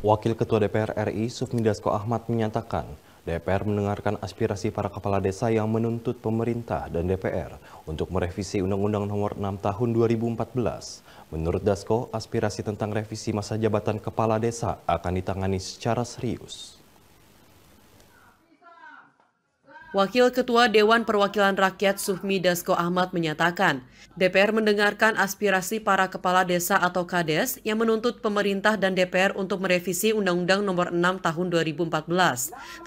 Wakil Ketua DPR RI Sufmi Dasko Ahmad menyatakan, DPR mendengarkan aspirasi para kepala desa yang menuntut pemerintah dan DPR untuk merevisi Undang-Undang Nomor 6 Tahun 2014. Menurut Dasko, aspirasi tentang revisi masa jabatan kepala desa akan ditangani secara serius. Wakil Ketua Dewan Perwakilan Rakyat Suhmi Dasko Ahmad menyatakan, DPR mendengarkan aspirasi para kepala desa atau KADES yang menuntut pemerintah dan DPR untuk merevisi Undang-Undang Nomor 6 Tahun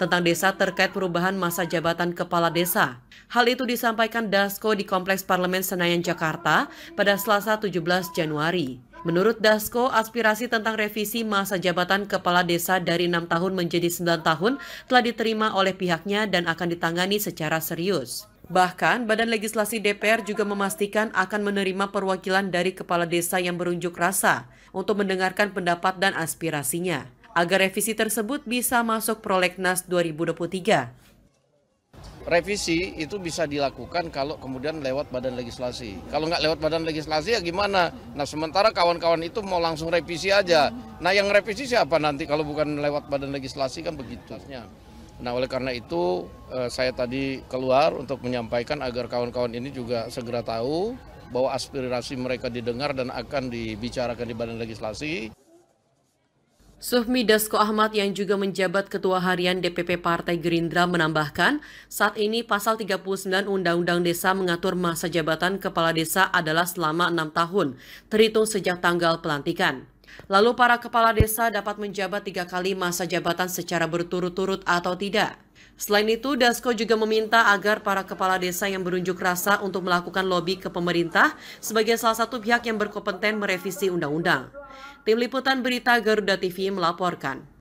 2014 tentang desa terkait perubahan masa jabatan kepala desa. Hal itu disampaikan Dasko di Kompleks Parlemen Senayan Jakarta pada Selasa 17 Januari. Menurut Dasko, aspirasi tentang revisi masa jabatan kepala desa dari enam tahun menjadi 9 tahun telah diterima oleh pihaknya dan akan ditangani secara serius. Bahkan, Badan Legislasi DPR juga memastikan akan menerima perwakilan dari kepala desa yang berunjuk rasa untuk mendengarkan pendapat dan aspirasinya, agar revisi tersebut bisa masuk prolegnas 2023 revisi itu bisa dilakukan kalau kemudian lewat badan legislasi. Kalau nggak lewat badan legislasi ya gimana? Nah sementara kawan-kawan itu mau langsung revisi aja. Nah yang revisi siapa nanti kalau bukan lewat badan legislasi kan begitu. Nah oleh karena itu eh, saya tadi keluar untuk menyampaikan agar kawan-kawan ini juga segera tahu bahwa aspirasi mereka didengar dan akan dibicarakan di badan legislasi. Sufmi Dasko Ahmad yang juga menjabat Ketua Harian DPP Partai Gerindra menambahkan, saat ini pasal 39 Undang-Undang Desa mengatur masa jabatan kepala desa adalah selama enam tahun, terhitung sejak tanggal pelantikan. Lalu para kepala desa dapat menjabat tiga kali masa jabatan secara berturut-turut atau tidak. Selain itu, Dasko juga meminta agar para kepala desa yang berunjuk rasa untuk melakukan lobi ke pemerintah sebagai salah satu pihak yang berkompeten merevisi undang-undang. Tim Liputan Berita Garuda TV melaporkan.